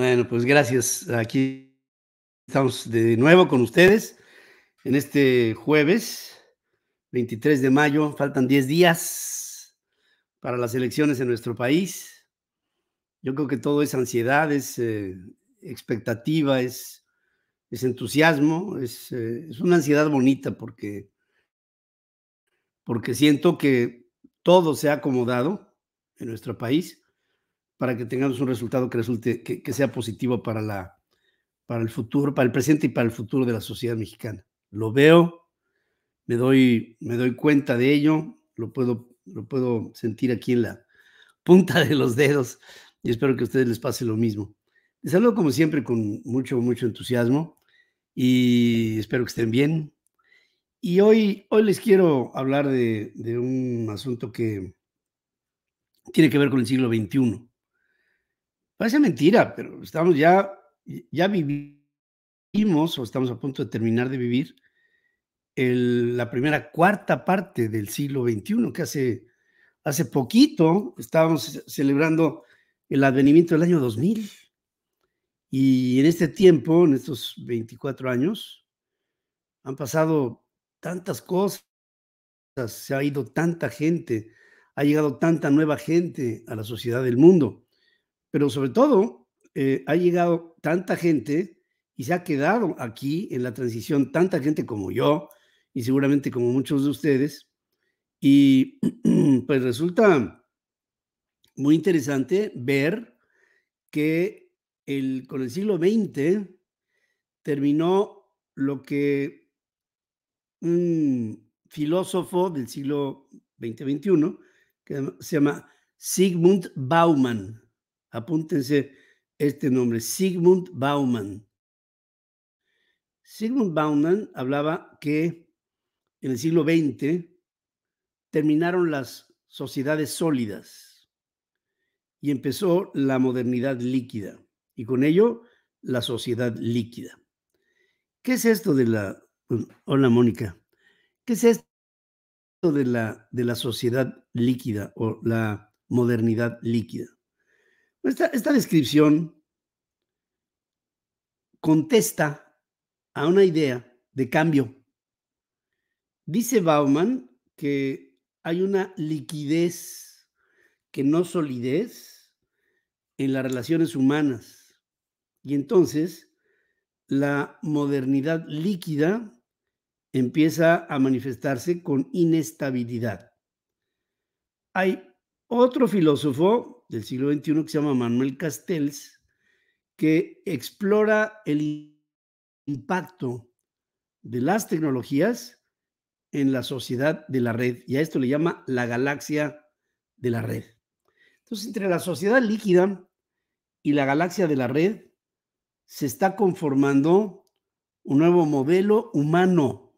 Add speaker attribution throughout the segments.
Speaker 1: Bueno, pues gracias. Aquí estamos de nuevo con ustedes en este jueves 23 de mayo. Faltan 10 días para las elecciones en nuestro país. Yo creo que todo es ansiedad, es eh, expectativa, es, es, entusiasmo, es, eh, es una ansiedad bonita porque, porque siento que todo se ha acomodado en nuestro país para que tengamos un resultado que, resulte, que, sea positivo para, la, para el futuro, para el presente y para el futuro de la sociedad mexicana. Lo veo, me doy, me doy cuenta de ello, lo puedo, lo puedo sentir aquí en la punta de los dedos y espero que a ustedes les pase lo mismo. Les saludo como siempre con mucho, mucho entusiasmo y espero que estén bien. Y hoy, hoy les quiero hablar de, de un asunto que tiene que ver con el siglo XXI. Parece mentira, pero estamos ya, ya vivimos o estamos a punto de terminar de vivir la primera cuarta parte del siglo XXI, que hace, hace poquito estábamos celebrando el advenimiento del año 2000. Y en este tiempo, en estos 24 años, han pasado tantas cosas, se ha ido tanta gente, ha llegado tanta nueva gente a la sociedad del mundo pero sobre todo eh, ha llegado tanta gente y se ha quedado aquí en la transición tanta gente como yo y seguramente como muchos de ustedes. Y pues resulta muy interesante ver que el, con el siglo XX terminó lo que un filósofo del siglo XX-XXI que se llama Sigmund Baumann. Apúntense este nombre, Sigmund Baumann. Sigmund Baumann hablaba que en el siglo XX terminaron las sociedades sólidas y empezó la modernidad líquida y con ello la sociedad líquida. ¿Qué es esto de la... Hola Mónica, ¿qué es esto? de la, de la sociedad líquida o la modernidad líquida. Esta, descripción contesta a una idea de cambio. Dice Bauman que hay una liquidez que no solidez en las relaciones humanas. Y entonces la modernidad líquida empieza a manifestarse con inestabilidad. Hay otro filósofo del siglo XXI que se llama Manuel Castells, que explora el impacto de las tecnologías en la sociedad de la red, y a esto le llama la galaxia de la red. Entonces, entre la sociedad líquida y la galaxia de la red, se está conformando un nuevo modelo humano,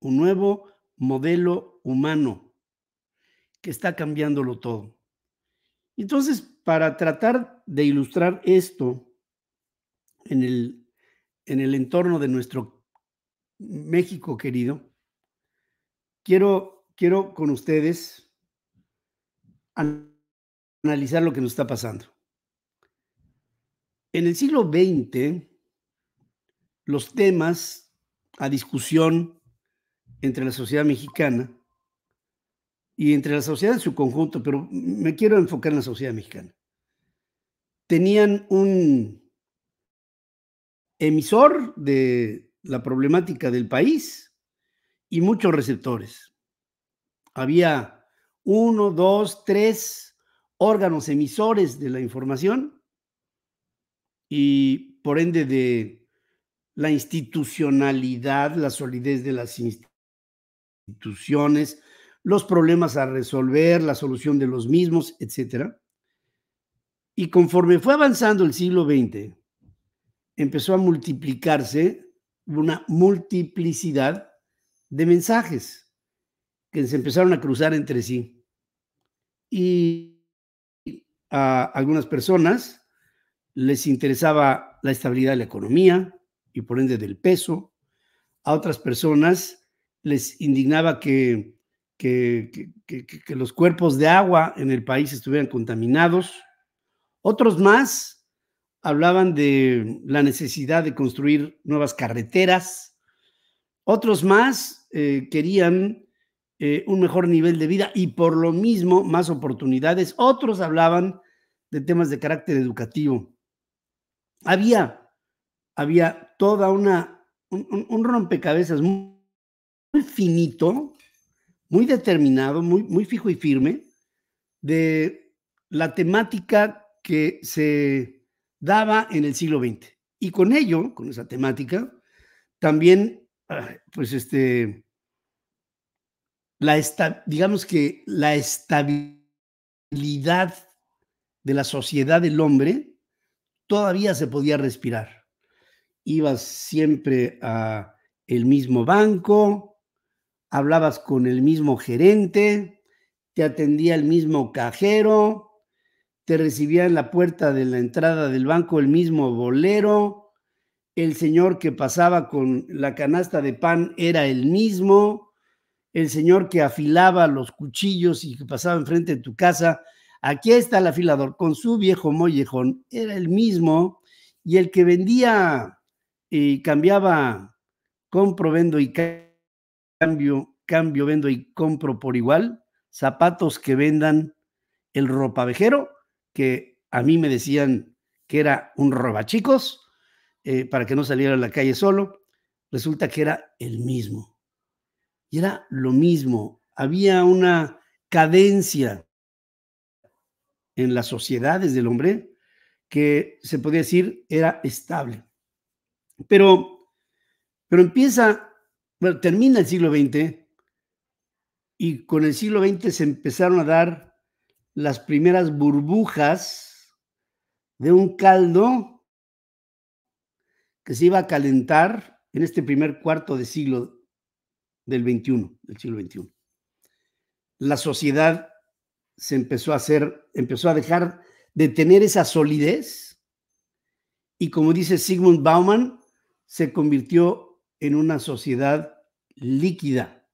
Speaker 1: un nuevo modelo humano que está cambiándolo todo. Entonces, para tratar de ilustrar esto en el, en el entorno de nuestro México querido, quiero, quiero con ustedes analizar lo que nos está pasando. En el siglo XX, los temas a discusión entre la sociedad mexicana y entre la sociedad en su conjunto, pero me quiero enfocar en la sociedad mexicana. Tenían un emisor de la problemática del país y muchos receptores. Había uno, dos, tres órganos emisores de la información y por ende de la institucionalidad, la solidez de las instituciones, los problemas a resolver, la solución de los mismos, etc. Y conforme fue avanzando el siglo XX, empezó a multiplicarse una multiplicidad de mensajes que se empezaron a cruzar entre sí. Y a algunas personas les interesaba la estabilidad de la economía y por ende del peso. A otras personas les indignaba que que, los cuerpos de agua en el país estuvieran contaminados. Otros más hablaban de la necesidad de construir nuevas carreteras. Otros más eh, querían eh, un mejor nivel de vida y por lo mismo más oportunidades. Otros hablaban de temas de carácter educativo. Había, había toda una, un, rompecabezas muy finito, muy determinado, muy, muy fijo y firme de la temática que se daba en el siglo XX. Y con ello, con esa temática, también, ah, pues este, la esta, digamos que la estabilidad de la sociedad del hombre todavía se podía respirar. iba siempre a el mismo banco, hablabas con el mismo gerente, te atendía el mismo cajero, te recibía en la puerta de la entrada del banco el mismo bolero, el señor que pasaba con la canasta de pan era el mismo, el señor que afilaba los cuchillos y que pasaba enfrente de tu casa, aquí está el afilador con su viejo mollejón, era el mismo, y el que vendía y eh, cambiaba con y y cambio, cambio, vendo y compro por igual, zapatos que vendan el ropavejero, que a mí me decían que era un robachicos, chicos eh, para que no saliera a la calle solo, resulta que era el mismo. Y era lo mismo, había una cadencia en las sociedades del hombre que se podía decir era estable. Pero, pero empieza bueno, termina el siglo XX y con el siglo XX se empezaron a dar las primeras burbujas de un caldo que se iba a calentar en este primer cuarto de siglo del del siglo XXI. La sociedad se empezó a hacer, empezó a dejar de tener esa solidez y como dice Sigmund Bauman, se convirtió en una sociedad líquida.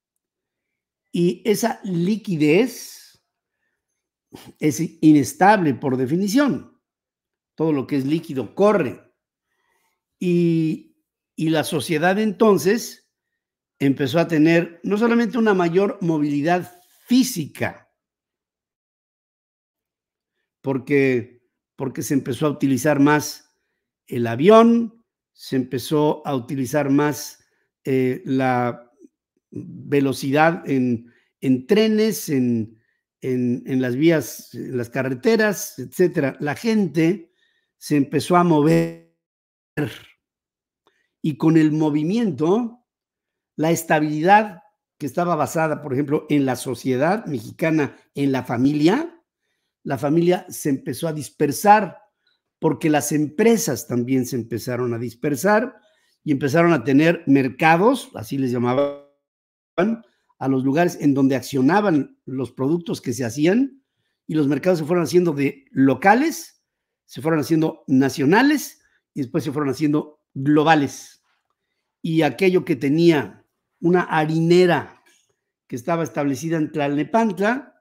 Speaker 1: Y esa liquidez es inestable por definición. Todo lo que es líquido corre. Y, la sociedad entonces empezó a tener no solamente una mayor movilidad física, porque, porque se empezó a utilizar más el avión, se empezó a utilizar más eh, la velocidad en, trenes, en, las vías, en las carreteras, etcétera. La gente se empezó a mover y con el movimiento, la estabilidad que estaba basada, por ejemplo, en la sociedad mexicana, en la familia, la familia se empezó a dispersar porque las empresas también se empezaron a dispersar y empezaron a tener mercados, así les llamaba a los lugares en donde accionaban los productos que se hacían y los mercados se fueron haciendo de locales, se fueron haciendo nacionales y después se fueron haciendo globales. Y aquello que tenía una harinera que estaba establecida en Tlalnepantla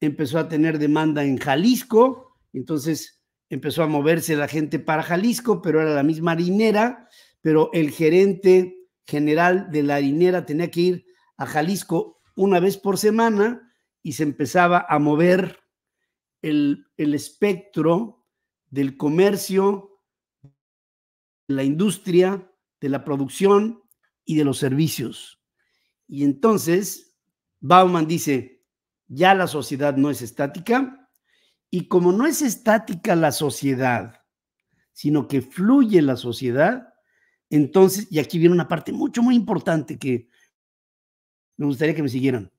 Speaker 1: empezó a tener demanda en Jalisco, entonces empezó a moverse la gente para Jalisco, pero era la misma harinera, pero el gerente general de la harinera tenía que ir a Jalisco una vez por semana y se empezaba a mover el, espectro del comercio, de la industria, de la producción y de los servicios. Y entonces Bauman dice, ya la sociedad no es estática y como no es estática la sociedad, sino que fluye la sociedad, entonces, y aquí viene una parte mucho, muy importante que me gustaría que me siguieran.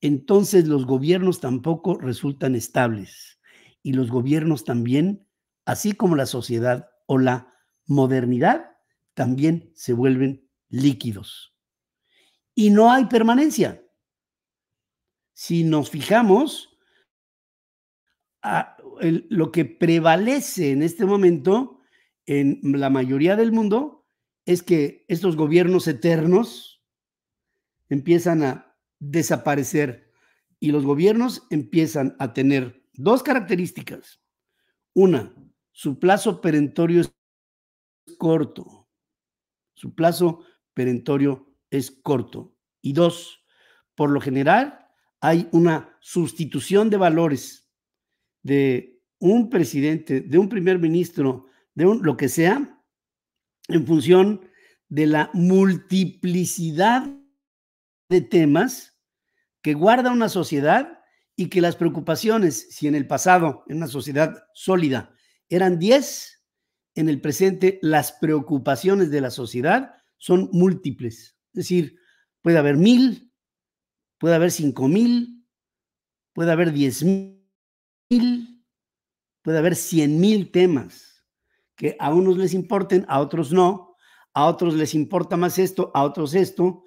Speaker 1: Entonces los gobiernos tampoco resultan estables y los gobiernos también, así como la sociedad o la modernidad, también se vuelven líquidos. Y no hay permanencia. Si nos fijamos, a lo que prevalece en este momento en la mayoría del mundo es que estos gobiernos eternos, empiezan a desaparecer y los gobiernos empiezan a tener dos características. Una, su plazo perentorio es corto. Su plazo perentorio es corto. Y dos, por lo general hay una sustitución de valores de un presidente, de un primer ministro, de un, lo que sea, en función de la multiplicidad de temas que guarda una sociedad y que las preocupaciones, si en el pasado, en una sociedad sólida, eran 10, en el presente las preocupaciones de la sociedad son múltiples. Es decir, puede haber mil, puede haber cinco mil, puede haber diez mil, puede haber cien mil temas que a unos les importen, a otros no, a otros les importa más esto, a otros esto,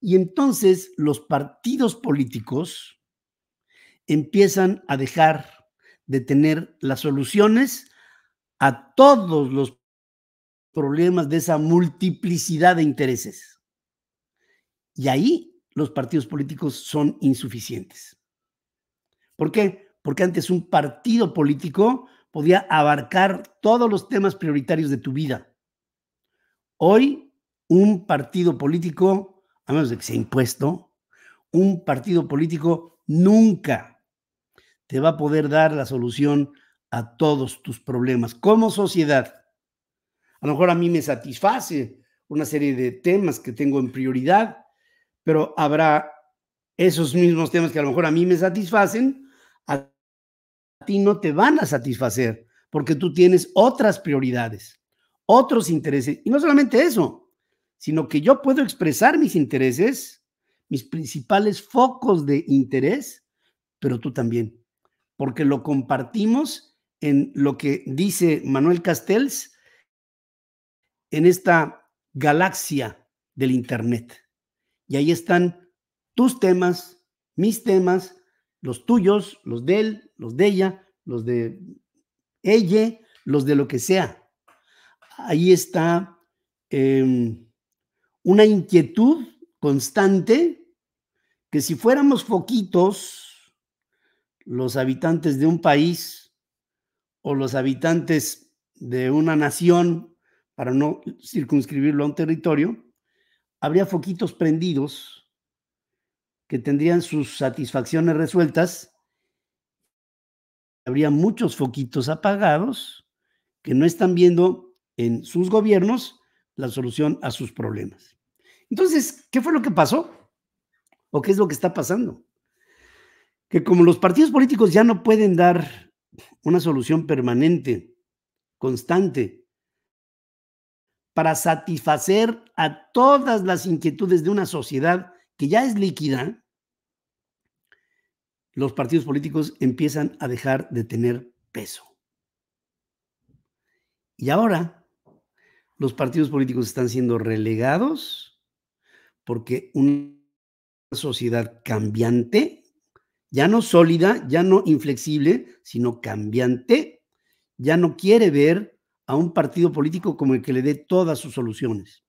Speaker 1: y entonces los partidos políticos empiezan a dejar de tener las soluciones a todos los problemas de esa multiplicidad de intereses. Y ahí los partidos políticos son insuficientes. ¿Por qué? Porque antes un partido político podía abarcar todos los temas prioritarios de tu vida. Hoy un partido político a menos de que sea impuesto, un partido político nunca te va a poder dar la solución a todos tus problemas como sociedad. A lo mejor a mí me satisface una serie de temas que tengo en prioridad, pero habrá esos mismos temas que a lo mejor a mí me satisfacen, a ti no te van a satisfacer porque tú tienes otras prioridades, otros intereses. Y no solamente eso, sino que yo puedo expresar mis intereses, mis principales focos de interés, pero tú también, porque lo compartimos en lo que dice Manuel Castells en esta galaxia del Internet. Y ahí están tus temas, mis temas, los tuyos, los de él, los de ella, los de ella, los de lo que sea. Ahí está. Em, una inquietud constante que si fuéramos foquitos, los habitantes de un país o los habitantes de una nación, para no circunscribirlo a un territorio, habría foquitos prendidos que tendrían sus satisfacciones resueltas, habría muchos foquitos apagados que no están viendo en sus gobiernos la solución a sus problemas. Entonces, ¿qué fue lo que pasó? ¿O qué es lo que está pasando? Que como los partidos políticos ya no pueden dar una solución permanente, constante, para satisfacer a todas las inquietudes de una sociedad que ya es líquida, los partidos políticos empiezan a dejar de tener peso. Y ahora los partidos políticos están siendo relegados porque una sociedad cambiante, ya no sólida, ya no inflexible, sino cambiante, ya no quiere ver a un partido político como el que le dé todas sus soluciones.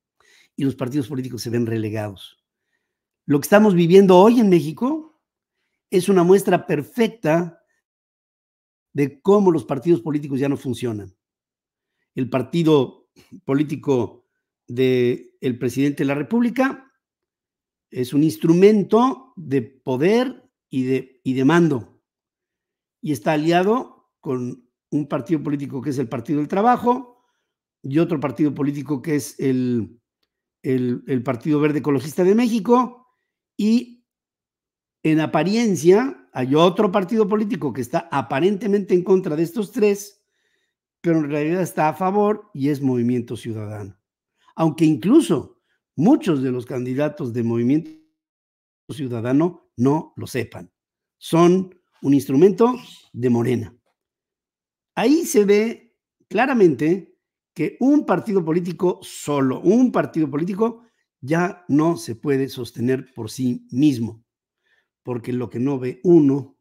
Speaker 1: Y los partidos políticos se ven relegados. Lo que estamos viviendo hoy en México es una muestra perfecta de cómo los partidos políticos ya no funcionan. El partido político del el presidente de la República es un instrumento de poder y de, y de mando. Y está aliado con un partido político que es el Partido del Trabajo y otro partido político que es el, el, el Partido Verde Ecologista de México. Y en apariencia hay otro partido político que está aparentemente en contra de estos tres, pero en realidad está a favor y es Movimiento Ciudadano. Aunque incluso muchos de los candidatos de movimiento ciudadano no lo sepan. Son un instrumento de Morena. Ahí se ve claramente que un partido político solo, un partido político ya no se puede sostener por sí mismo, porque lo que no ve uno,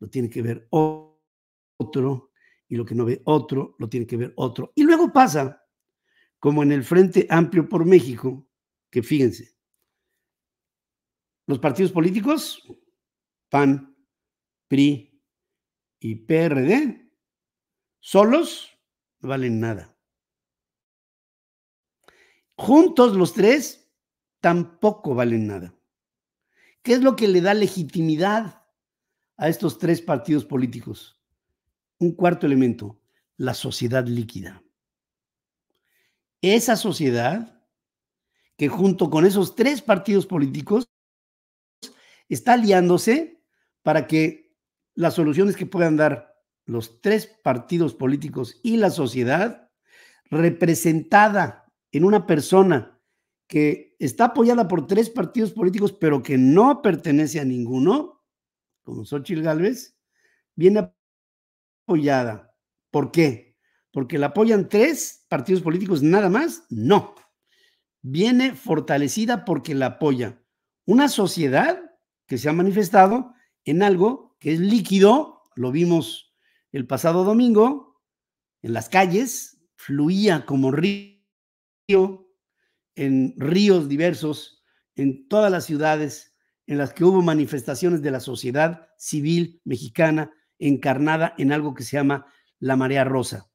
Speaker 1: lo tiene que ver otro, y lo que no ve otro, lo tiene que ver otro. Y luego pasa, como en el Frente Amplio por México, que fíjense, los partidos políticos, PAN, PRI y PRD, solos no valen nada. Juntos los tres tampoco valen nada. ¿Qué es lo que le da legitimidad a estos tres partidos políticos? Un cuarto elemento, la sociedad líquida. Esa sociedad que junto con esos tres partidos políticos está aliándose para que las soluciones que puedan dar los tres partidos políticos y la sociedad representada en una persona que está apoyada por tres partidos políticos pero que no pertenece a ninguno, como Xochitl Gálvez, viene apoyada. ¿Por qué? Porque la apoyan tres partidos políticos nada más, no viene fortalecida porque la apoya. Una sociedad que se ha manifestado en algo que es líquido, lo vimos el pasado domingo, en las calles, fluía como río, en ríos diversos, en todas las ciudades en las que hubo manifestaciones de la sociedad civil mexicana encarnada en algo que se llama la marea rosa.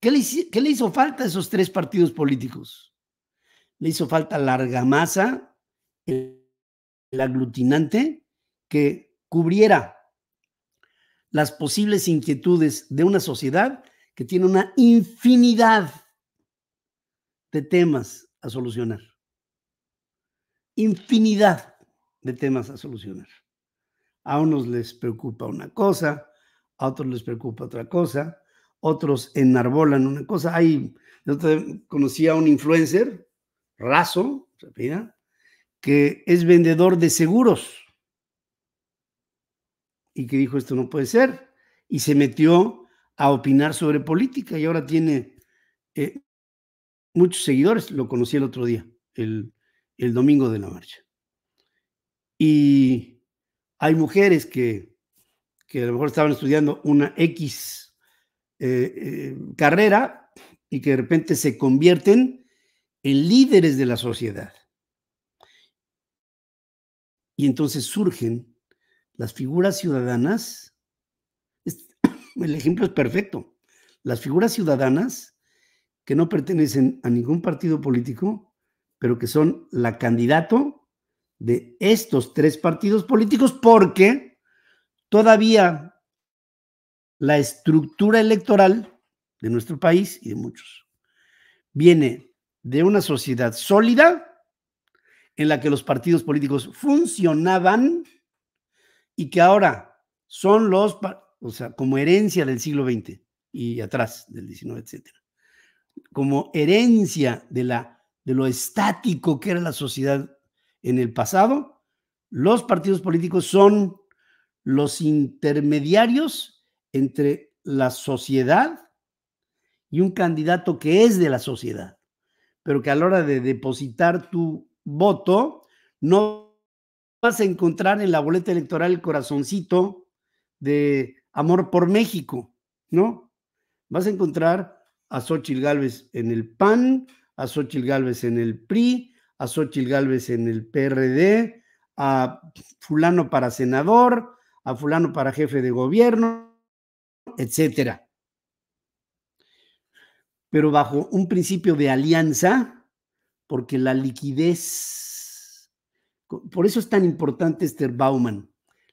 Speaker 1: ¿Qué le, hizo, qué le hizo falta a esos tres partidos políticos? le hizo falta la argamasa, el, aglutinante, que cubriera las posibles inquietudes de una sociedad que tiene una infinidad de temas a solucionar. Infinidad de temas a solucionar. A unos les preocupa una cosa, a otros les preocupa otra cosa, otros enarbolan una cosa. yo conocí a un influencer raso, que es vendedor de seguros y que dijo esto no puede ser y se metió a opinar sobre política y ahora tiene eh, muchos seguidores, lo conocí el otro día, el, domingo de la marcha. Y hay mujeres que, que a lo mejor estaban estudiando una X eh, eh, carrera y que de repente se convierten en líderes de la sociedad. Y entonces surgen las figuras ciudadanas. El ejemplo es perfecto. Las figuras ciudadanas que no pertenecen a ningún partido político, pero que son la candidato de estos tres partidos políticos porque todavía la estructura electoral de nuestro país y de muchos viene de una sociedad sólida en la que los partidos políticos funcionaban y que ahora son los, o sea, como herencia del siglo XX y atrás del XIX, etcétera, como herencia de, la, de lo estático que era la sociedad en el pasado, los partidos políticos son los intermediarios entre la sociedad y un candidato que es de la sociedad pero que a la hora de depositar tu voto, no vas a encontrar en la boleta electoral el corazoncito de amor por México, ¿no? Vas a encontrar a Xochitl Gálvez en el PAN, a Xochitl Gálvez en el PRI, a Xochitl Gálvez en el PRD, a fulano para senador, a fulano para jefe de gobierno, etcétera pero bajo un principio de alianza, porque la liquidez, por eso es tan importante Esther Bauman,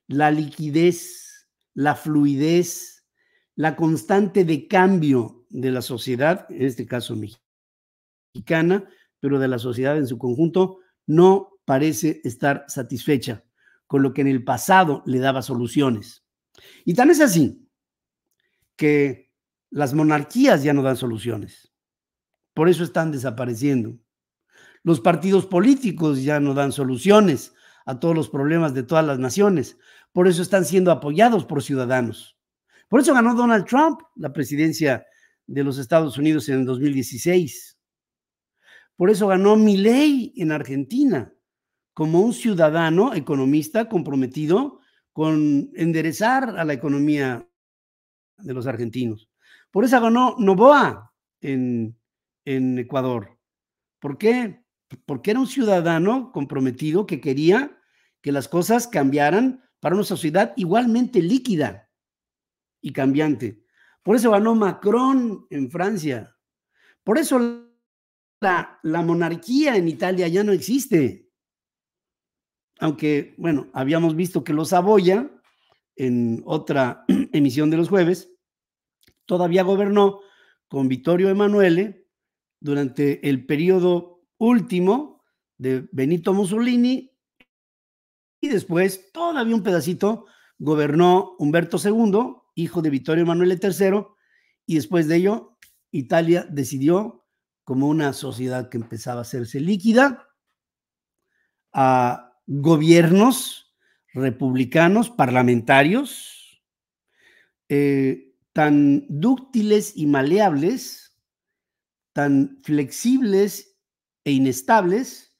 Speaker 1: la liquidez, la fluidez, la constante de cambio de la sociedad, en este caso mexicana, pero de la sociedad en su conjunto, no parece estar satisfecha con lo que en el pasado le daba soluciones. Y tan es así que las monarquías ya no dan soluciones. Por eso están desapareciendo. Los partidos políticos ya no dan soluciones a todos los problemas de todas las naciones. Por eso están siendo apoyados por ciudadanos. Por eso ganó Donald Trump la presidencia de los Estados Unidos en el 2016. Por eso ganó ley en Argentina como un ciudadano economista comprometido con enderezar a la economía de los argentinos. Por eso ganó Novoa en, Ecuador. ¿Por qué? Porque era un ciudadano comprometido que quería que las cosas cambiaran para una sociedad igualmente líquida y cambiante. Por eso ganó Macron en Francia. Por eso la, monarquía en Italia ya no existe. Aunque, bueno, habíamos visto que los Saboya en otra emisión de los jueves todavía gobernó con Vittorio Emanuele durante el periodo último de Benito Mussolini y después todavía un pedacito gobernó Humberto II, hijo de Vittorio Emanuele III, y después de ello Italia decidió como una sociedad que empezaba a hacerse líquida a gobiernos republicanos, parlamentarios, eh, tan dúctiles y maleables, tan flexibles e inestables,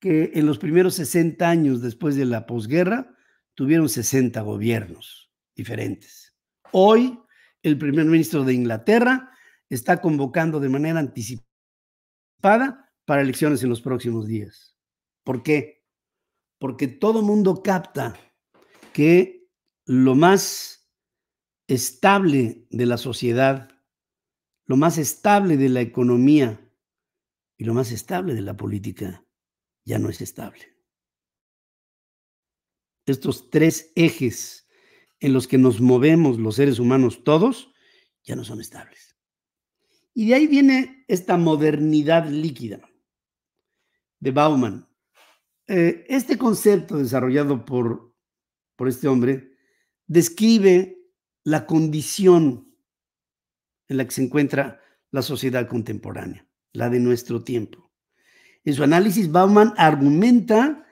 Speaker 1: que en los primeros 60 años después de la posguerra tuvieron 60 gobiernos diferentes. Hoy, el primer ministro de Inglaterra está convocando de manera anticipada para elecciones en los próximos días. ¿Por qué? Porque todo mundo capta que lo más estable de la sociedad, lo más estable de la economía y lo más estable de la política ya no es estable. Estos tres ejes en los que nos movemos los seres humanos todos ya no son estables. Y de ahí viene esta modernidad líquida de Bauman. Eh, este concepto desarrollado por, por este hombre describe la condición en la que se encuentra la sociedad contemporánea, la de nuestro tiempo. En su análisis, Bauman argumenta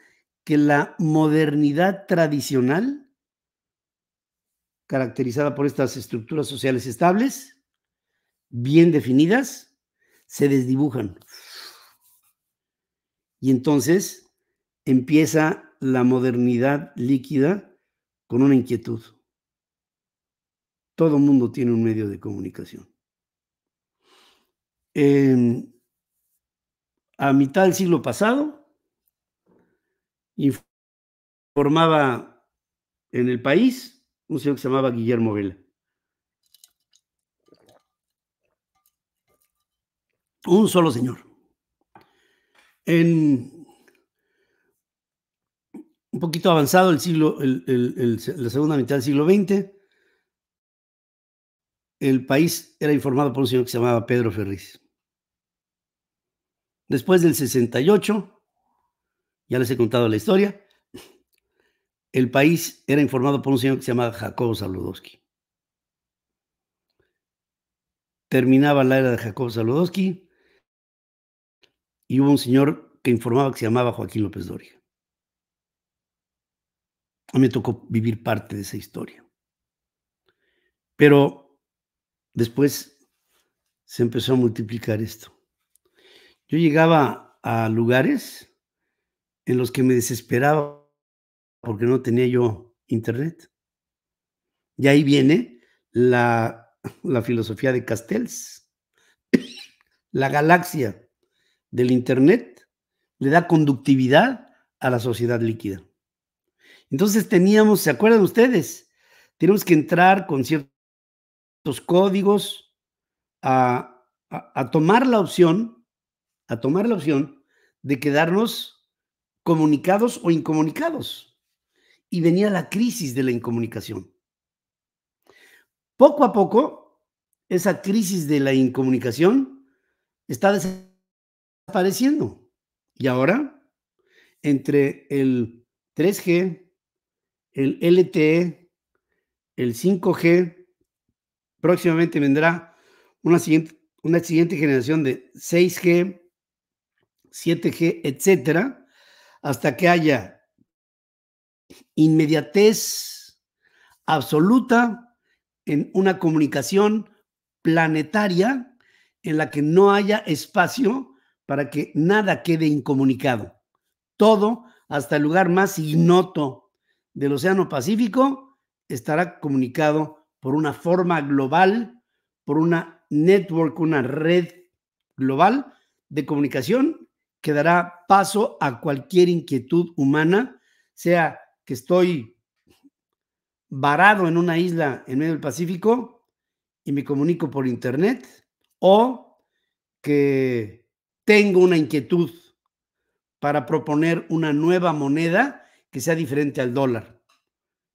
Speaker 1: que la modernidad tradicional, caracterizada por estas estructuras sociales estables, bien definidas, se desdibujan. Y entonces empieza la modernidad líquida con una inquietud. Todo mundo tiene un medio de comunicación. a mitad del siglo pasado, informaba en el país un señor que se llamaba Guillermo Vela. Un solo señor. En un poquito avanzado el siglo, la segunda mitad del siglo XX, el país era informado por un señor que se llamaba Pedro Ferriz. Después del 68, ya les he contado la historia, el país era informado por un señor que se llamaba Jacobo Saludoski. Terminaba la era de Jacobo Saludoski y hubo un señor que informaba que se llamaba Joaquín López Doria. A mí me tocó vivir parte de esa historia. Pero Después se empezó a multiplicar esto. Yo llegaba a lugares en los que me desesperaba porque no tenía yo internet. Y ahí viene la, filosofía de Castells. la galaxia del internet le da conductividad a la sociedad líquida. Entonces teníamos, ¿se acuerdan ustedes? Tenemos que entrar con cierto los códigos, a, tomar la opción, a tomar la opción de quedarnos comunicados o incomunicados. Y venía la crisis de la incomunicación. Poco a poco, esa crisis de la incomunicación está desapareciendo. Y ahora, entre el 3G, el LTE, el 5G, Próximamente vendrá una siguiente, una siguiente generación de 6G, 7G, etcétera, hasta que haya inmediatez absoluta en una comunicación planetaria en la que no haya espacio para que nada quede incomunicado. Todo, hasta el lugar más ignoto del Océano Pacífico, estará comunicado por una forma global, por una network, una red global de comunicación que dará paso a cualquier inquietud humana, sea que estoy varado en una isla en medio del Pacífico y me comunico por internet, o que tengo una inquietud para proponer una nueva moneda que sea diferente al dólar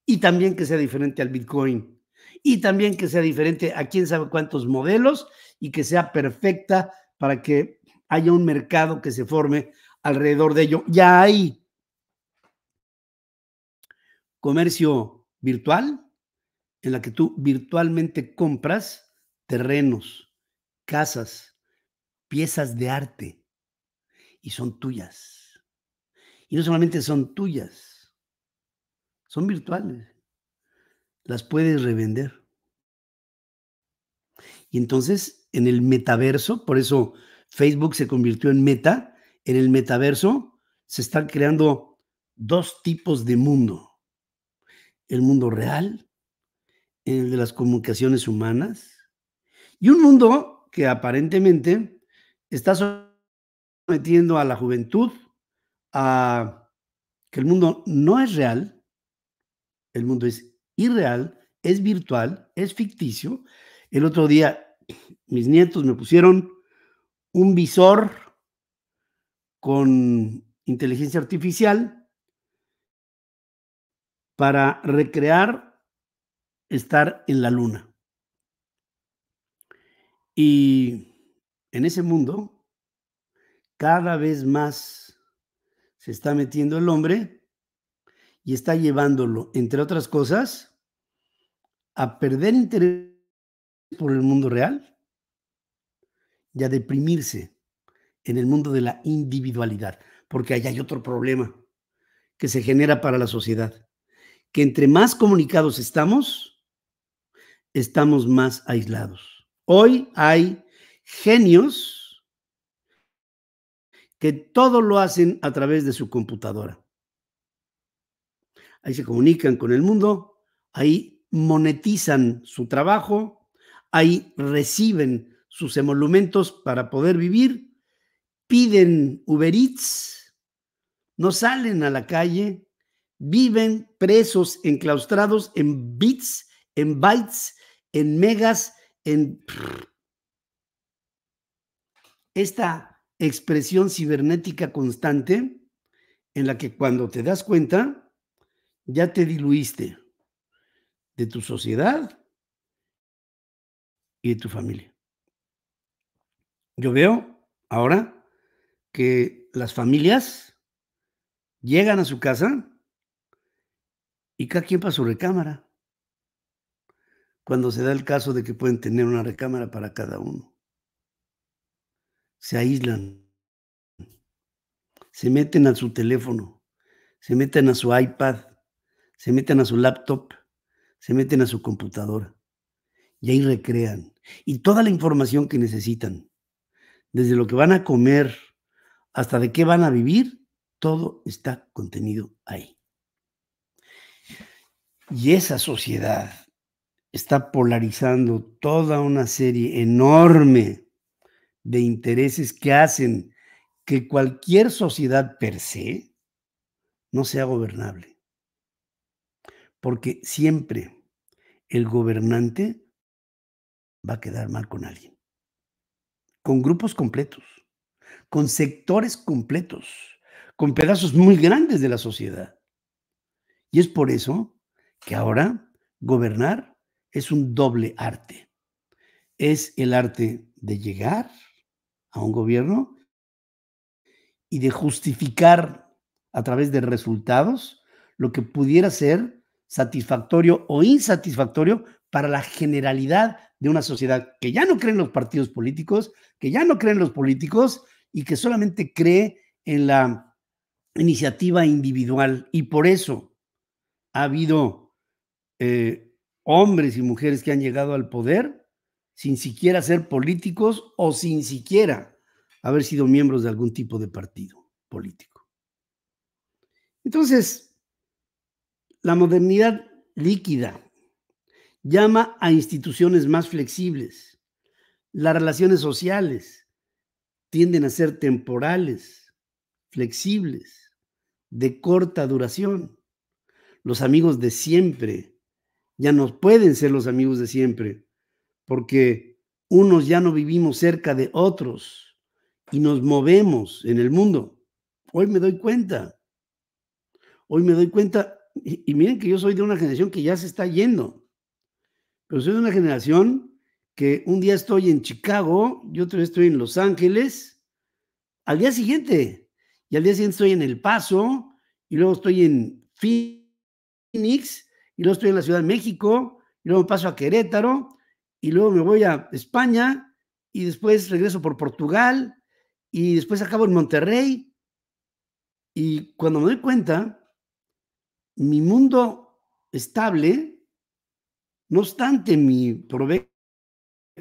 Speaker 1: y también que sea diferente al Bitcoin y también que sea diferente a quién sabe cuántos modelos y que sea perfecta para que haya un mercado que se forme alrededor de ello. Ya hay comercio virtual en la que tú virtualmente compras terrenos, casas, piezas de arte y son tuyas. Y no solamente son tuyas, son virtuales las puedes revender. Y entonces, en el metaverso, por eso Facebook se convirtió en meta, en el metaverso se están creando dos tipos de mundo. El mundo real, el de las comunicaciones humanas, y un mundo que aparentemente está sometiendo a la juventud a que el mundo no es real, el mundo es irreal, es virtual, es ficticio. El otro día mis nietos me pusieron un visor con inteligencia artificial para recrear estar en la luna. Y en ese mundo, cada vez más se está metiendo el hombre y está llevándolo, entre otras cosas, a perder interés por el mundo real y a deprimirse en el mundo de la individualidad, porque ahí hay otro problema que se genera para la sociedad, que entre más comunicados estamos, estamos más aislados. Hoy hay genios que todo lo hacen a través de su computadora. Ahí se comunican con el mundo, ahí monetizan su trabajo, ahí reciben sus emolumentos para poder vivir, piden Uber Eats, no salen a la calle, viven presos, enclaustrados en bits, en bytes, en megas, en... Esta expresión cibernética constante en la que cuando te das cuenta, ya te diluiste de tu sociedad y de tu familia. Yo veo ahora que las familias llegan a su casa y cada quien para su recámara, cuando se da el caso de que pueden tener una recámara para cada uno. Se aíslan, se meten a su teléfono, se meten a su iPad, se meten a su laptop se meten a su computadora y ahí recrean. Y toda la información que necesitan, desde lo que van a comer hasta de qué van a vivir, todo está contenido ahí. Y esa sociedad está polarizando toda una serie enorme de intereses que hacen que cualquier sociedad per se no sea gobernable porque siempre el gobernante va a quedar mal con alguien, con grupos completos, con sectores completos, con pedazos muy grandes de la sociedad. Y es por eso que ahora gobernar es un doble arte. Es el arte de llegar a un gobierno y de justificar a través de resultados lo que pudiera ser satisfactorio o insatisfactorio para la generalidad de una sociedad que ya no cree en los partidos políticos, que ya no cree en los políticos y que solamente cree en la iniciativa individual. Y por eso ha habido eh, hombres y mujeres que han llegado al poder sin siquiera ser políticos o sin siquiera haber sido miembros de algún tipo de partido político. Entonces, la modernidad líquida llama a instituciones más flexibles. Las relaciones sociales tienden a ser temporales, flexibles, de corta duración. Los amigos de siempre ya no pueden ser los amigos de siempre, porque unos ya no vivimos cerca de otros y nos movemos en el mundo. Hoy me doy cuenta. Hoy me doy cuenta y, miren que yo soy de una generación que ya se está yendo, pero soy de una generación que un día estoy en Chicago y otro día estoy en Los Ángeles, al día siguiente, y al día siguiente estoy en El Paso, y luego estoy en Phoenix, y luego estoy en la Ciudad de México, y luego paso a Querétaro, y luego me voy a España, y después regreso por Portugal, y después acabo en Monterrey. Y cuando me doy cuenta, mi mundo estable, no obstante mi provecta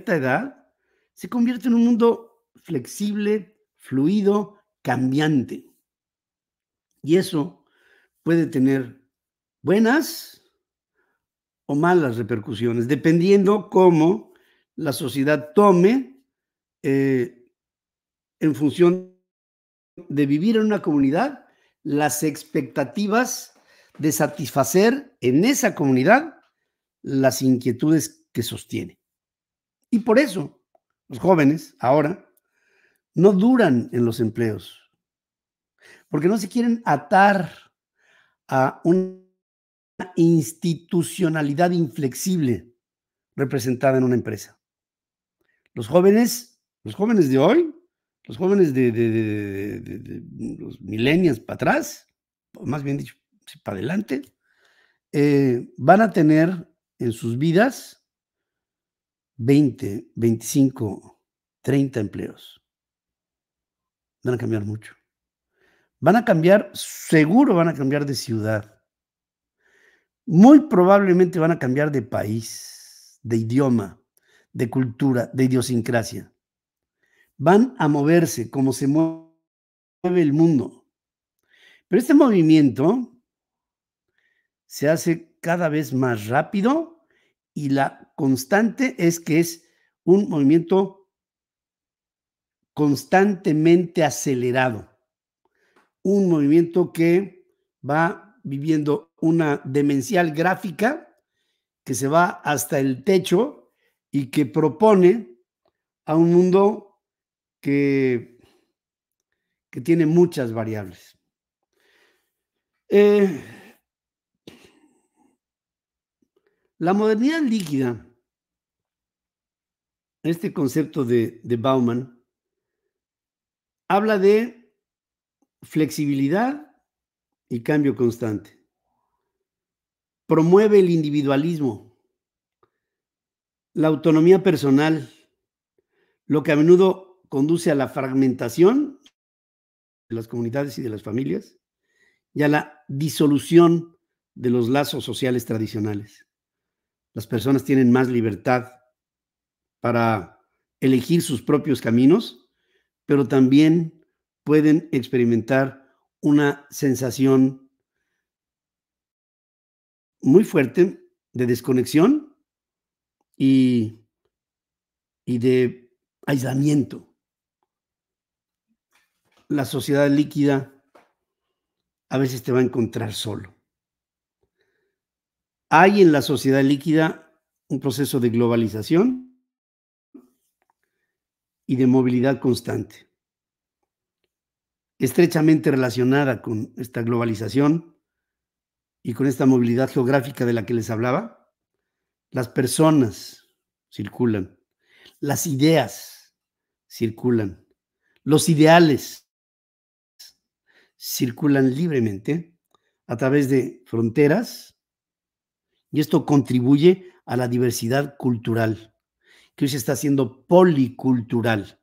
Speaker 1: edad, se convierte en un mundo flexible, fluido, cambiante. Y eso puede tener buenas o malas repercusiones, dependiendo cómo la sociedad tome eh, en función de vivir en una comunidad las expectativas de satisfacer en esa comunidad las inquietudes que sostiene. Y por eso los jóvenes ahora no duran en los empleos, porque no se quieren atar a una institucionalidad inflexible representada en una empresa. Los jóvenes, los jóvenes de hoy, los jóvenes de, los milenios para atrás, más bien dicho, pues, para adelante, eh, van a tener en sus vidas 20, 25, 30 empleos. Van a cambiar mucho. Van a cambiar, seguro van a cambiar de ciudad. Muy probablemente van a cambiar de país, de idioma, de cultura, de idiosincrasia. Van a moverse como se mueve el mundo. Pero este movimiento se hace cada vez más rápido y la constante es que es un movimiento constantemente acelerado, un movimiento que va viviendo una demencial gráfica que se va hasta el techo y que propone a un mundo que, que tiene muchas variables. Eh, La modernidad líquida, este concepto de, Bauman, habla de flexibilidad y cambio constante. Promueve el individualismo, la autonomía personal, lo que a menudo conduce a la fragmentación de las comunidades y de las familias y a la disolución de los lazos sociales tradicionales las personas tienen más libertad para elegir sus propios caminos, pero también pueden experimentar una sensación muy fuerte de desconexión y, y de aislamiento. La sociedad líquida a veces te va a encontrar solo. Hay en la sociedad líquida un proceso de globalización y de movilidad constante. Estrechamente relacionada con esta globalización y con esta movilidad geográfica de la que les hablaba, las personas circulan, las ideas circulan, los ideales circulan libremente a través de fronteras y esto contribuye a la diversidad cultural, que hoy se está haciendo policultural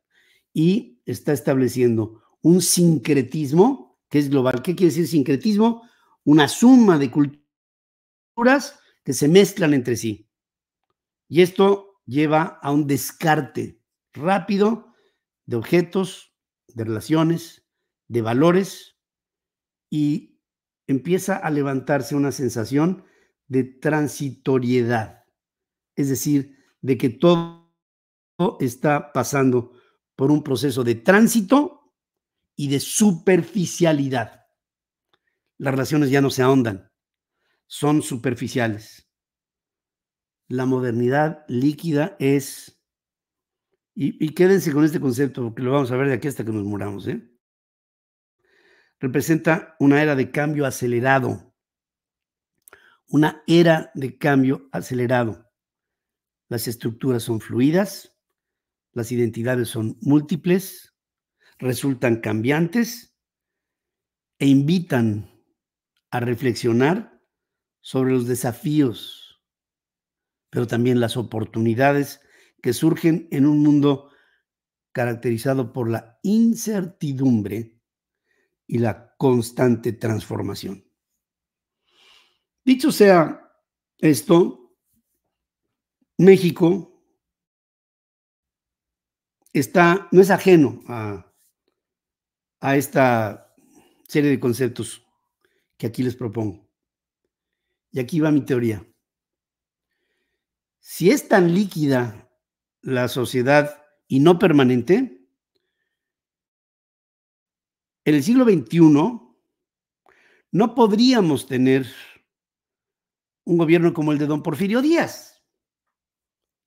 Speaker 1: y está estableciendo un sincretismo que es global. ¿Qué quiere decir sincretismo? Una suma de culturas que se mezclan entre sí. Y esto lleva a un descarte rápido de objetos, de relaciones, de valores y empieza a levantarse una sensación de transitoriedad, es decir, de que todo está pasando por un proceso de tránsito y de superficialidad. Las relaciones ya no se ahondan, son superficiales. La modernidad líquida es, y, quédense con este concepto, porque lo vamos a ver de aquí hasta que nos muramos, ¿eh? representa una era de cambio acelerado una era de cambio acelerado. Las estructuras son fluidas, las identidades son múltiples, resultan cambiantes e invitan a reflexionar sobre los desafíos, pero también las oportunidades que surgen en un mundo caracterizado por la incertidumbre y la constante transformación. Dicho sea esto, México está, no es ajeno a, a esta serie de conceptos que aquí les propongo. Y aquí va mi teoría. Si es tan líquida la sociedad y no permanente, en el siglo XXI no podríamos tener un gobierno como el de don Porfirio Díaz,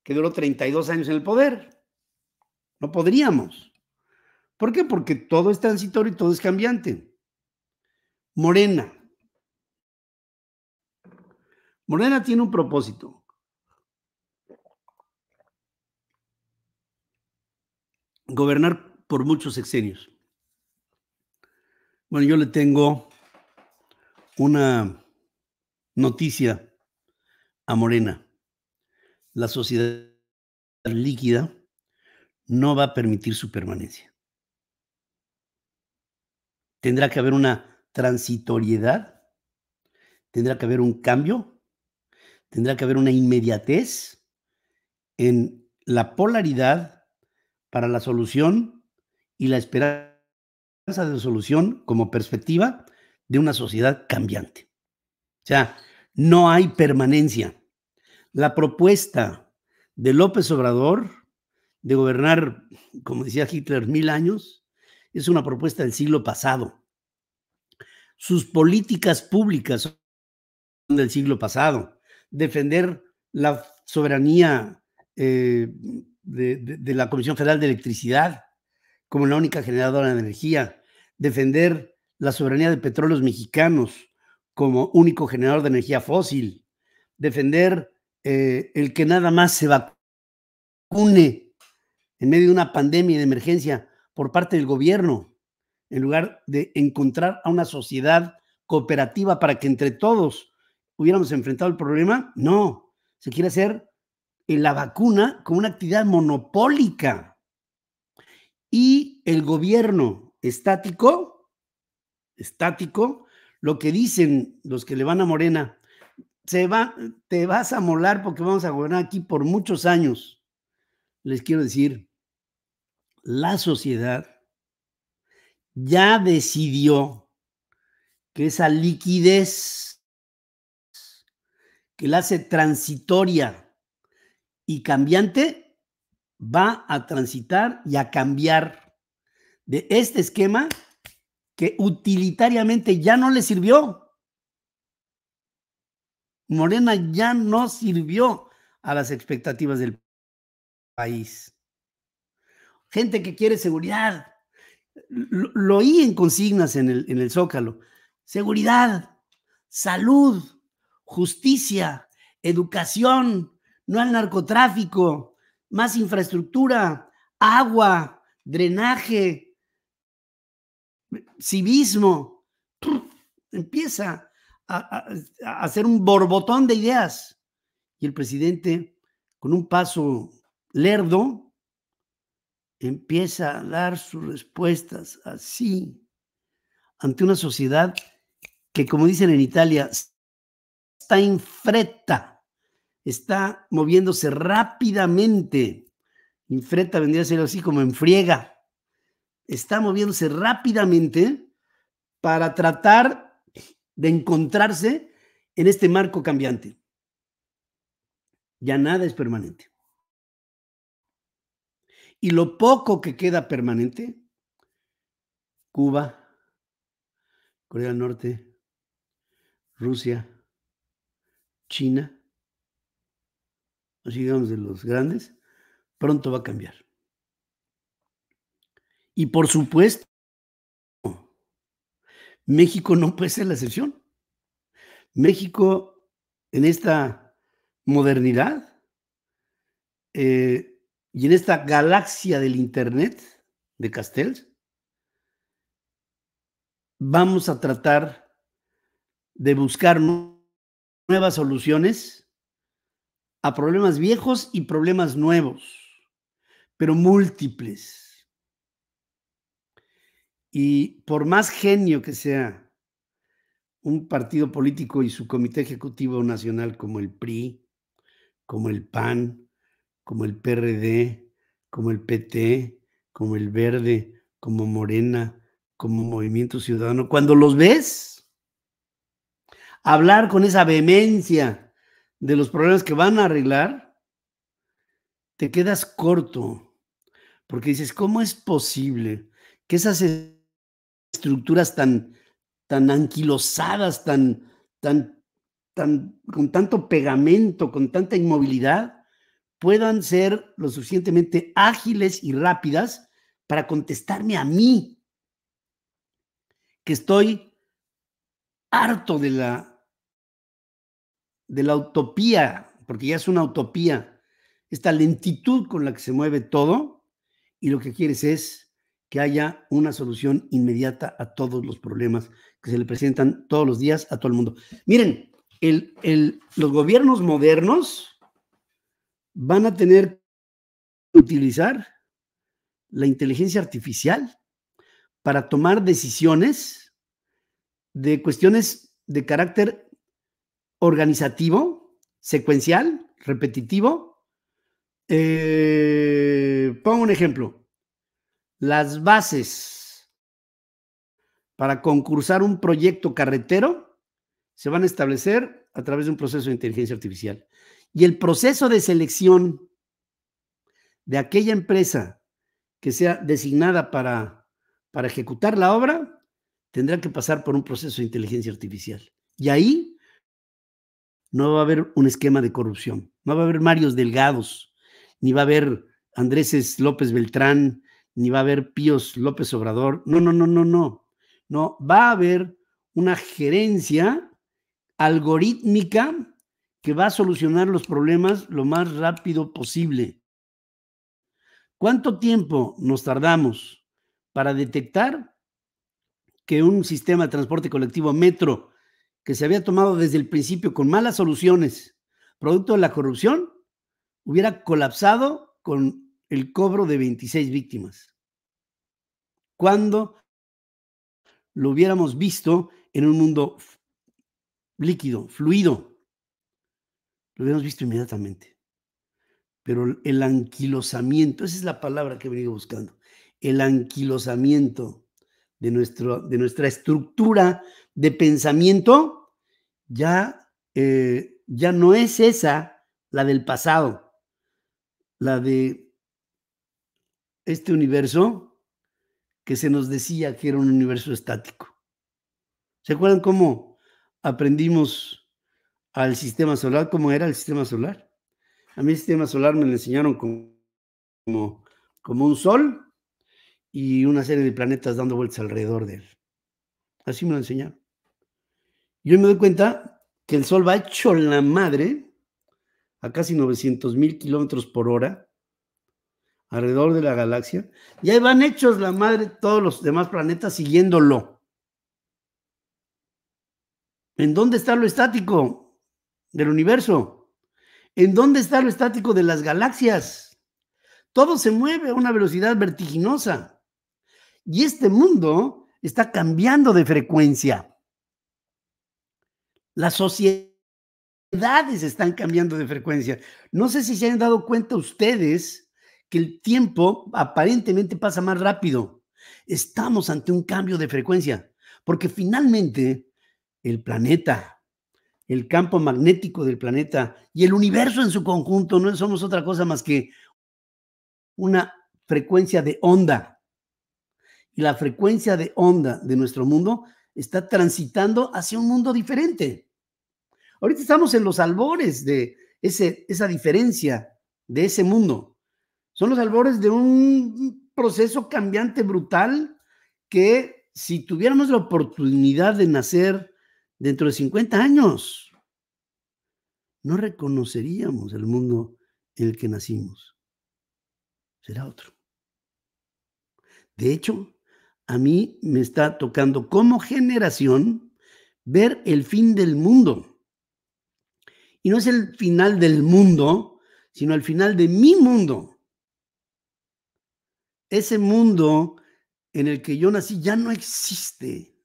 Speaker 1: que duró 32 años en el poder. No podríamos. ¿Por qué? Porque todo es transitorio y todo es cambiante. Morena. Morena tiene un propósito. Gobernar por muchos exenios. Bueno, yo le tengo una noticia a Morena. La sociedad líquida no va a permitir su permanencia. Tendrá que haber una transitoriedad, tendrá que haber un cambio, tendrá que haber una inmediatez en la polaridad para la solución y la esperanza de solución como perspectiva de una sociedad cambiante. O sea, no hay permanencia la propuesta de López Obrador de gobernar, como decía Hitler, mil años, es una propuesta del siglo pasado. Sus políticas públicas son del siglo pasado. Defender la soberanía eh, de, de la Comisión Federal de Electricidad como la única generadora de energía. Defender la soberanía de petróleos mexicanos como único generador de energía fósil. Defender eh, el que nada más se vacune en medio de una pandemia de emergencia por parte del gobierno, en lugar de encontrar a una sociedad cooperativa para que entre todos hubiéramos enfrentado el problema. No, se quiere hacer eh, la vacuna como una actividad monopólica. Y el gobierno estático, estático, lo que dicen los que le van a Morena, se va, te vas a molar porque vamos a gobernar aquí por muchos años. Les quiero decir, la sociedad ya decidió que esa liquidez que la hace transitoria y cambiante va a transitar y a cambiar de este esquema que utilitariamente ya no le sirvió Morena ya no sirvió a las expectativas del país. Gente que quiere seguridad. Lo, oí en consignas en el, en el Zócalo. Seguridad, salud, justicia, educación, no al narcotráfico, más infraestructura, agua, drenaje, civismo. Empieza hacer un borbotón de ideas. Y el presidente, con un paso lerdo, empieza a dar sus respuestas así ante una sociedad que, como dicen en Italia, está en fretta está moviéndose rápidamente. fretta vendría a ser así como en friega. Está moviéndose rápidamente para tratar de encontrarse en este marco cambiante. Ya nada es permanente. Y lo poco que queda permanente, Cuba, Corea del Norte, Rusia, China, así digamos de los grandes, pronto va a cambiar. Y por supuesto México no puede ser la excepción. México en esta modernidad eh, y en esta galaxia del Internet de Castells, vamos a tratar de buscar nuevas soluciones a problemas viejos y problemas nuevos, pero múltiples y por más genio que sea un partido político y su comité ejecutivo nacional como el PRI, como el PAN, como el PRD, como el PT, como el Verde, como Morena, como Movimiento Ciudadano, cuando los ves hablar con esa vehemencia de los problemas que van a arreglar, te quedas corto, porque dices, ¿cómo es posible que esas estructuras tan, tan anquilosadas, tan, tan, tan, con tanto pegamento, con tanta inmovilidad, puedan ser lo suficientemente ágiles y rápidas para contestarme a mí, que estoy harto de la, de la utopía, porque ya es una utopía, esta lentitud con la que se mueve todo, y lo que quieres es que haya una solución inmediata a todos los problemas que se le presentan todos los días a todo el mundo. Miren, los gobiernos modernos van a tener que utilizar la inteligencia artificial para tomar decisiones de cuestiones de carácter organizativo, secuencial, repetitivo. Eh, pongo un ejemplo las bases para concursar un proyecto carretero se van a establecer a través de un proceso de inteligencia artificial. Y el proceso de selección de aquella empresa que sea designada para, para ejecutar la obra tendrá que pasar por un proceso de inteligencia artificial. Y ahí no va a haber un esquema de corrupción, no va a haber Marios Delgados, ni va a haber Andrés López Beltrán, ni va a haber Píos López Obrador. No, no, no, no, no. No, va a haber una gerencia algorítmica que va a solucionar los problemas lo más rápido posible. ¿Cuánto tiempo nos tardamos para detectar que un sistema de transporte colectivo metro que se había tomado desde el principio con malas soluciones, producto de la corrupción, hubiera colapsado con el cobro de 26 víctimas. Cuando lo hubiéramos visto en un mundo líquido, fluido, lo hubiéramos visto inmediatamente. Pero el anquilosamiento, esa es la palabra que venía venido buscando, el anquilosamiento de, nuestro, de nuestra estructura de pensamiento ya, eh, ya no es esa, la del pasado, la de este universo que se nos decía que era un universo estático. ¿Se acuerdan cómo aprendimos al sistema solar? ¿Cómo era el sistema solar? A mí el sistema solar me lo enseñaron como, como un sol y una serie de planetas dando vueltas alrededor de él. Así me lo enseñaron. Yo me doy cuenta que el sol va hecho la madre a casi 900 mil kilómetros por hora alrededor de la galaxia, y ahí van hechos la madre todos los demás planetas siguiéndolo. ¿En dónde está lo estático del universo? ¿En dónde está lo estático de las galaxias? Todo se mueve a una velocidad vertiginosa. Y este mundo está cambiando de frecuencia. Las sociedades están cambiando de frecuencia. No sé si se han dado cuenta ustedes que el tiempo aparentemente pasa más rápido. Estamos ante un cambio de frecuencia, porque finalmente el planeta, el campo magnético del planeta y el universo en su conjunto no somos otra cosa más que una frecuencia de onda. Y la frecuencia de onda de nuestro mundo está transitando hacia un mundo diferente. Ahorita estamos en los albores de ese, esa diferencia de ese mundo. Son los albores de un proceso cambiante brutal que si tuviéramos la oportunidad de nacer dentro de 50 años, no reconoceríamos el mundo en el que nacimos. Será otro. De hecho, a mí me está tocando como generación ver el fin del mundo. Y no es el final del mundo, sino el final de mi mundo. Ese mundo en el que yo nací ya no existe.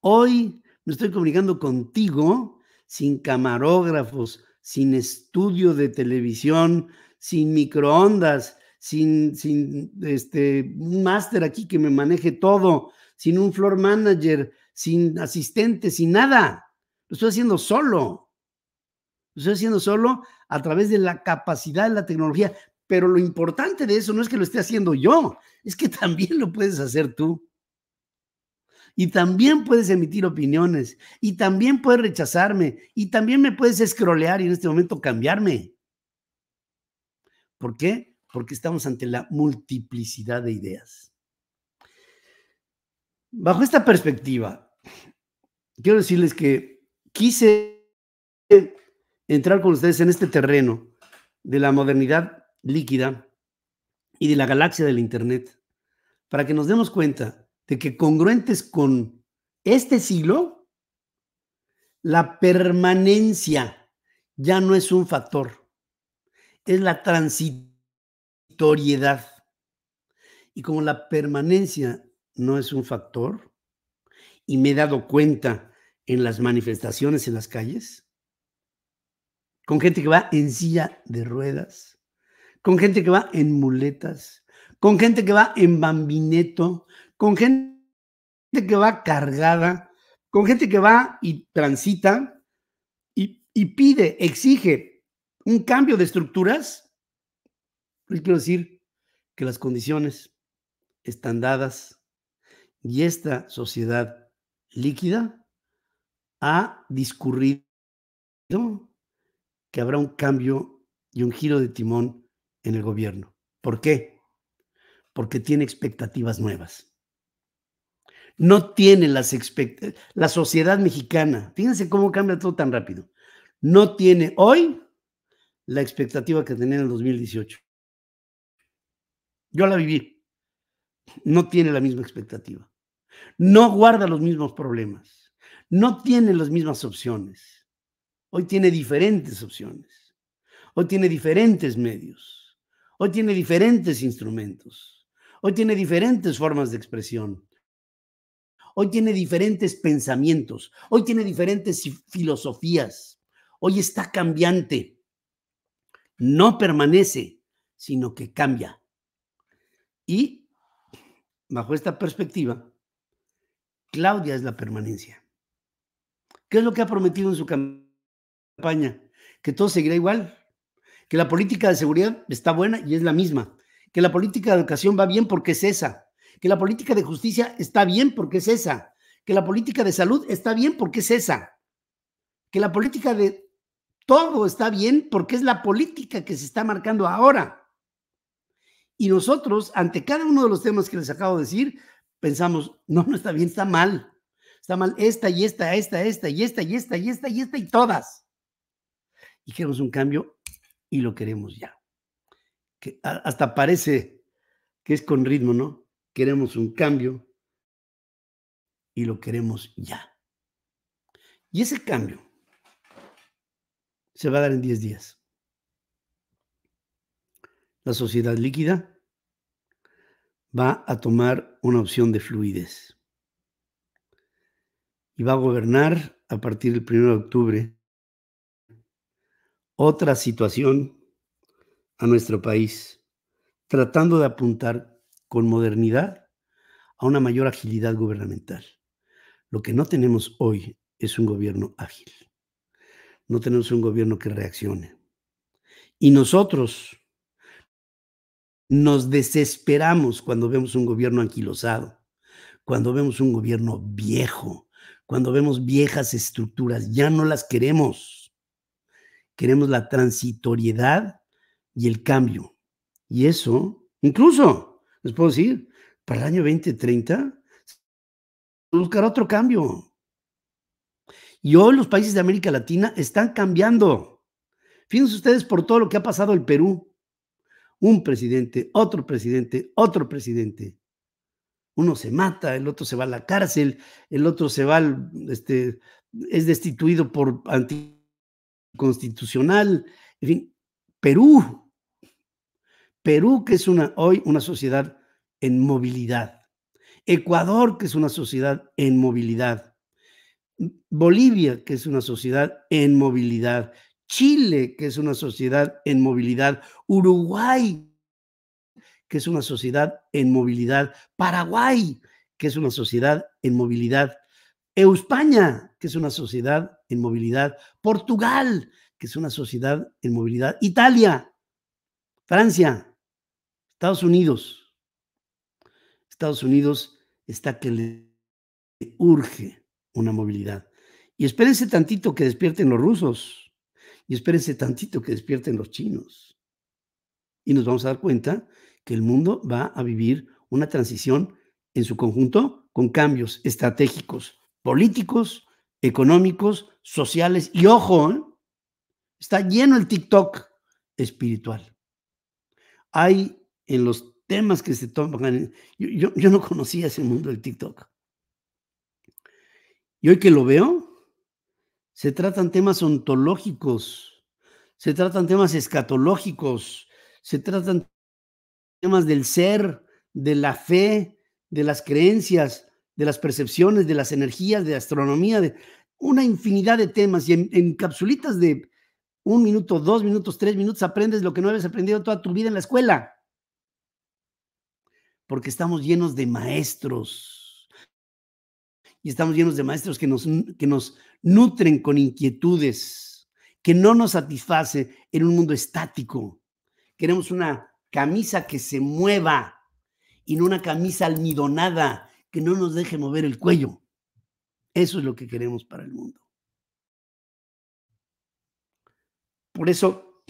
Speaker 1: Hoy me estoy comunicando contigo sin camarógrafos, sin estudio de televisión, sin microondas, sin, sin este, un máster aquí que me maneje todo, sin un floor manager, sin asistente, sin nada. Lo estoy haciendo solo. Lo estoy haciendo solo a través de la capacidad de la tecnología. Pero lo importante de eso no es que lo esté haciendo yo, es que también lo puedes hacer tú. Y también puedes emitir opiniones, y también puedes rechazarme, y también me puedes escrolear y en este momento cambiarme. ¿Por qué? Porque estamos ante la multiplicidad de ideas. Bajo esta perspectiva, quiero decirles que quise entrar con ustedes en este terreno de la modernidad líquida y de la galaxia del Internet, para que nos demos cuenta de que congruentes con este siglo, la permanencia ya no es un factor, es la transitoriedad. Y como la permanencia no es un factor, y me he dado cuenta en las manifestaciones en las calles, con gente que va en silla de ruedas, con gente que va en muletas, con gente que va en bambineto, con gente que va cargada, con gente que va y transita y, pide, exige un cambio de estructuras, les quiero decir que las condiciones están dadas y esta sociedad líquida ha discurrido que habrá un cambio y un giro de timón en el gobierno. ¿Por qué? Porque tiene expectativas nuevas. No tiene las expectativas. La sociedad mexicana, fíjense cómo cambia todo tan rápido. No tiene hoy la expectativa que tenía en el 2018. Yo la viví. No tiene la misma expectativa. No guarda los mismos problemas. No tiene las mismas opciones. Hoy tiene diferentes opciones. Hoy tiene diferentes medios Hoy tiene diferentes instrumentos. Hoy tiene diferentes formas de expresión. Hoy tiene diferentes pensamientos. Hoy tiene diferentes filosofías. Hoy está cambiante. No permanece, sino que cambia. Y bajo esta perspectiva, Claudia es la permanencia. ¿Qué es lo que ha prometido en su campaña? Que todo seguirá igual que la política de seguridad está buena y es la misma, que la política de educación va bien porque es esa, que la política de justicia está bien porque es esa, que la política de salud está bien porque es esa, que la política de todo está bien porque es la política que se está marcando ahora. Y nosotros, ante cada uno de los temas que les acabo de decir, pensamos, no, no está bien, está mal. Está mal esta y esta, esta, esta y esta y esta y esta y esta y todas. Y queremos un cambio y lo queremos ya. Que hasta parece que es con ritmo, ¿no? Queremos un cambio y lo queremos ya. Y ese cambio se va a dar en 10 días. La sociedad líquida va a tomar una opción de fluidez y va a gobernar a partir del 1 de octubre otra situación a nuestro país, tratando de apuntar con modernidad a una mayor agilidad gubernamental. Lo que no tenemos hoy es un gobierno ágil. No tenemos un gobierno que reaccione. Y nosotros nos desesperamos cuando vemos un gobierno anquilosado, cuando vemos un gobierno viejo, cuando vemos viejas estructuras. Ya no las queremos queremos la transitoriedad y el cambio. Y eso, incluso, les puedo decir, para el año 2030, buscar otro cambio. Y hoy los países de América Latina están cambiando. Fíjense ustedes por todo lo que ha pasado el Perú. Un presidente, otro presidente, otro presidente. Uno se mata, el otro se va a la cárcel, el otro se va, al, este, es destituido por anti constitucional. En fin, Perú, Perú que es una, hoy una sociedad en movilidad, Ecuador que es una sociedad en movilidad, Bolivia que es una sociedad en movilidad, Chile que es una sociedad en movilidad, Uruguay que es una sociedad en movilidad, Paraguay que es una sociedad en movilidad, España que es una sociedad movilidad, Portugal, que es una sociedad en movilidad, Italia, Francia, Estados Unidos. Estados Unidos está que le urge una movilidad. Y espérense tantito que despierten los rusos. Y espérense tantito que despierten los chinos. Y nos vamos a dar cuenta que el mundo va a vivir una transición en su conjunto con cambios estratégicos, políticos, económicos, sociales. Y ojo, ¿eh? está lleno el TikTok espiritual. Hay en los temas que se toman, yo, yo no conocía ese mundo del TikTok. Y hoy que lo veo, se tratan temas ontológicos, se tratan temas escatológicos, se tratan temas del ser, de la fe, de las creencias, de las percepciones, de las energías, de astronomía, de, una infinidad de temas y en, capsulitas de un minuto, dos minutos, tres minutos aprendes lo que no habías aprendido toda tu vida en la escuela. Porque estamos llenos de maestros. Y estamos llenos de maestros que nos, que nos nutren con inquietudes, que no nos satisface en un mundo estático. Queremos una camisa que se mueva y no una camisa almidonada que no nos deje mover el cuello. Eso es lo que queremos para el mundo. Por eso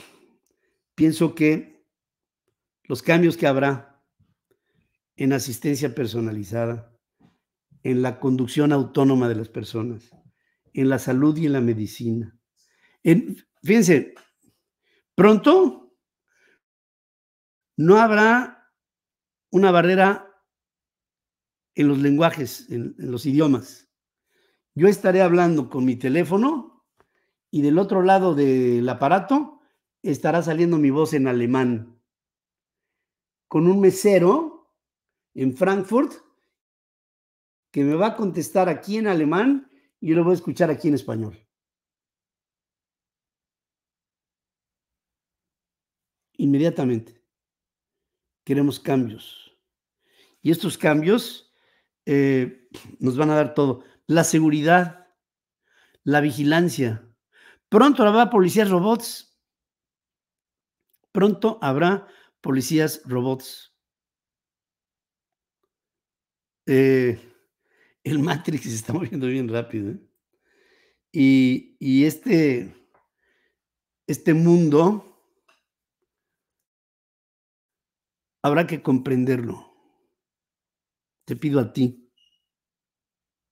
Speaker 1: pienso que los cambios que habrá en asistencia personalizada, en la conducción autónoma de las personas, en la salud y en la medicina. En, fíjense, pronto no habrá una barrera en los lenguajes, en los idiomas yo estaré hablando con mi teléfono y del otro lado del aparato estará saliendo mi voz en alemán. Con un mesero en Frankfurt que me va a contestar aquí en alemán y yo lo voy a escuchar aquí en español. Inmediatamente. Queremos cambios. Y estos cambios eh, nos van a dar todo la seguridad, la vigilancia. Pronto habrá policías robots. Pronto habrá policías robots. Eh, el Matrix se está moviendo bien rápido. ¿eh? Y, este, este mundo habrá que comprenderlo. Te pido a ti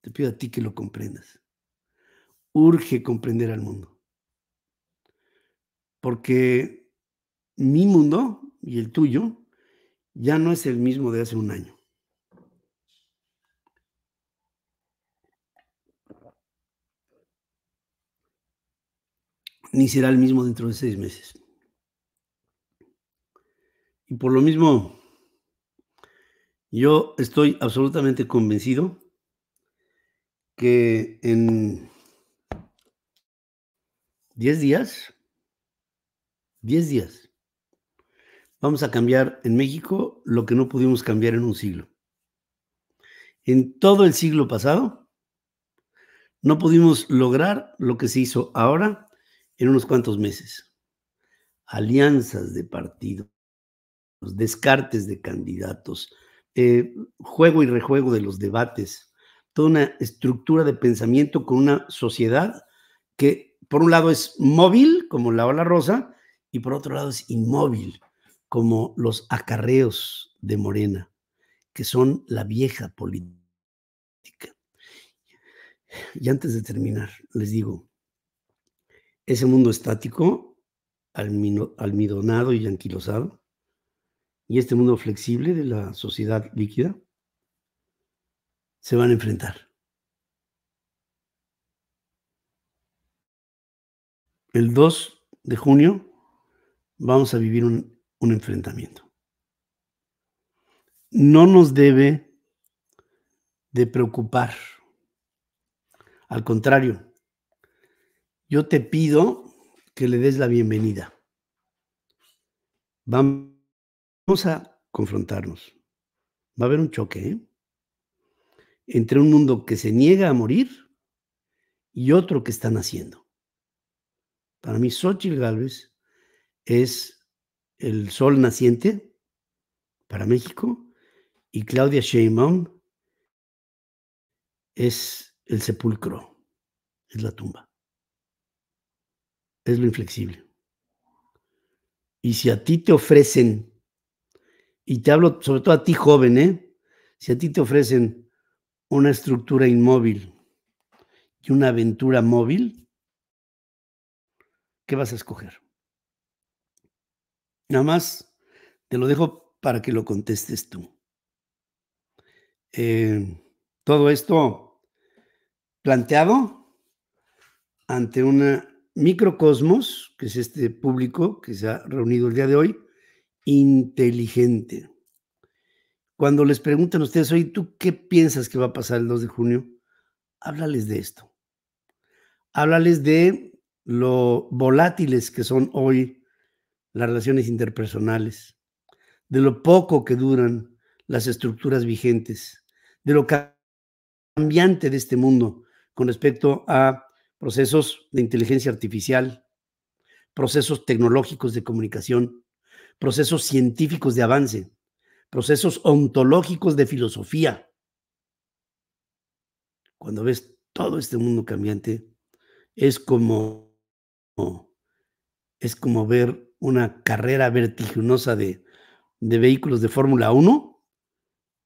Speaker 1: te pido a ti que lo comprendas. Urge comprender al mundo. Porque mi mundo y el tuyo ya no es el mismo de hace un año. Ni será el mismo dentro de seis meses. Y por lo mismo, yo estoy absolutamente convencido que en 10 días, 10 días, vamos a cambiar en México lo que no pudimos cambiar en un siglo. En todo el siglo pasado, no pudimos lograr lo que se hizo ahora en unos cuantos meses. Alianzas de partidos, descartes de candidatos, eh, juego y rejuego de los debates toda una estructura de pensamiento con una sociedad que por un lado es móvil, como la ola rosa, y por otro lado es inmóvil, como los acarreos de Morena, que son la vieja política. Y antes de terminar, les digo, ese mundo estático, almidonado y anquilosado, y este mundo flexible de la sociedad líquida, se van a enfrentar. El 2 de junio vamos a vivir un, enfrentamiento. No nos debe de preocupar. Al contrario, yo te pido que le des la bienvenida. Vamos a confrontarnos. Va a haber un choque, ¿eh? entre un mundo que se niega a morir y otro que está naciendo. Para mí, Xochitl Galvez es el sol naciente para México y Claudia Sheinbaum es el sepulcro, es la tumba, es lo inflexible. Y si a ti te ofrecen, y te hablo sobre todo a ti joven, ¿eh? si a ti te ofrecen una estructura inmóvil y una aventura móvil, ¿qué vas a escoger? Nada más te lo dejo para que lo contestes tú. Eh, todo esto planteado ante un microcosmos, que es este público que se ha reunido el día de hoy, inteligente. Cuando les preguntan a ustedes, oye, ¿tú qué piensas que va a pasar el 2 de junio? Háblales de esto. Háblales de lo volátiles que son hoy las relaciones interpersonales, de lo poco que duran las estructuras vigentes, de lo cambiante de este mundo con respecto a procesos de inteligencia artificial, procesos tecnológicos de comunicación, procesos científicos de avance procesos ontológicos de filosofía. Cuando ves todo este mundo cambiante, es como, es como ver una carrera vertiginosa de, de vehículos de Fórmula 1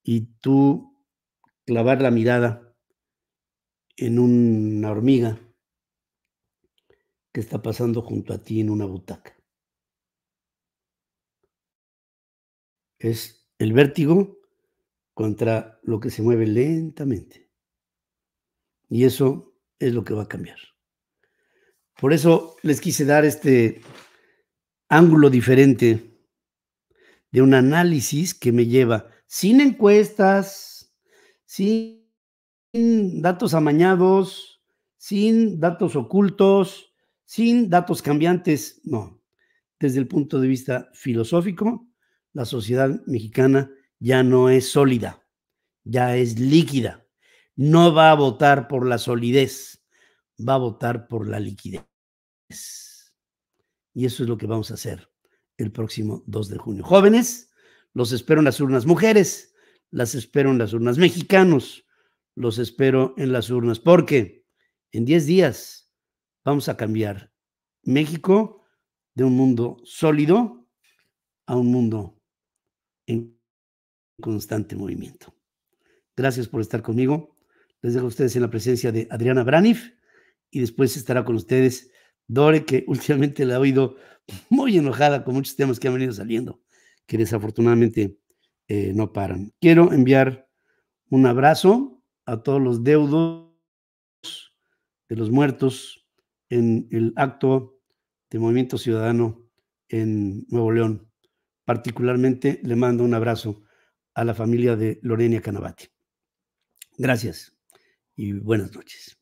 Speaker 1: y tú clavar la mirada en una hormiga que está pasando junto a ti en una butaca. Es el vértigo contra lo que se mueve lentamente. Y eso es lo que va a cambiar. Por eso les quise dar este ángulo diferente de un análisis que me lleva sin encuestas, sin datos amañados, sin datos ocultos, sin datos cambiantes, no, desde el punto de vista filosófico la sociedad mexicana ya no es sólida, ya es líquida. No va a votar por la solidez, va a votar por la liquidez. Y eso es lo que vamos a hacer el próximo 2 de junio. Jóvenes, los espero en las urnas mujeres, las espero en las urnas mexicanos, los espero en las urnas, porque en 10 días vamos a cambiar México de un mundo sólido a un mundo en constante movimiento. Gracias por estar conmigo. Les dejo a ustedes en la presencia de Adriana Branif y después estará con ustedes Dore, que últimamente la ha oído muy enojada con muchos temas que han venido saliendo, que desafortunadamente eh, no paran. Quiero enviar un abrazo a todos los deudos de los muertos en el acto de Movimiento Ciudadano en Nuevo León. Particularmente le mando un abrazo a la familia de Lorenia Canavati. Gracias y buenas noches.